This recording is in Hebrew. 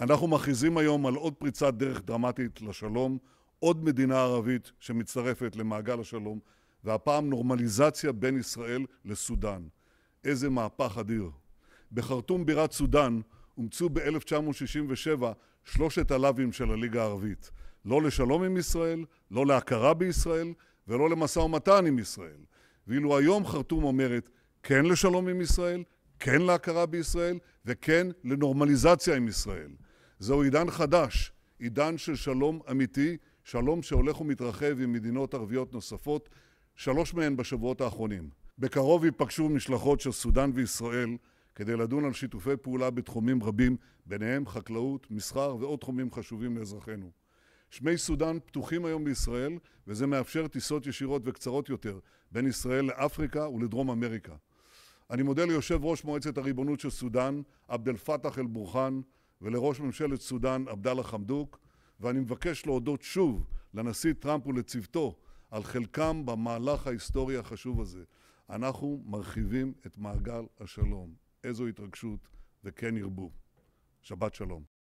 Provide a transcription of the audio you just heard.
אנחנו מכריזים היום על עוד פריצת דרך דרמטית לשלום, עוד מדינה ערבית שמצטרפת למעגל השלום, והפעם נורמליזציה בין ישראל לסודאן. איזה מהפך אדיר. בחרטום בירת סודאן אומצו ב-1967 שלושת הלאווים של הליגה הערבית. לא לשלום עם ישראל, לא להכרה בישראל ולא למשא ומתן עם ישראל. ואילו היום חרטום אומרת כן לשלום עם ישראל, כן להכרה בישראל וכן לנורמליזציה עם ישראל. זהו עידן חדש, עידן של שלום אמיתי, שלום שהולך ומתרחב עם מדינות ערביות נוספות, שלוש מהן בשבועות האחרונים. בקרוב ייפגשו משלחות של סודאן וישראל כדי לדון על שיתופי פעולה בתחומים רבים, ביניהם חקלאות, מסחר ועוד תחומים חשובים לאזרחינו. שמי סודאן פתוחים היום לישראל, וזה מאפשר טיסות ישירות וקצרות יותר בין ישראל לאפריקה ולדרום אמריקה. אני מודה ליושב ראש מועצת הריבונות של סודאן, עבד אל פתח אל בורחאן, ולראש ממשלת סודאן עבדאללה חמדוק, ואני מבקש להודות שוב לנשיא טראמפ ולצוותו על חלקם במהלך ההיסטורי החשוב הזה. אנחנו מרחיבים את מעגל השלום. איזו התרגשות, וכן ירבו. שבת שלום.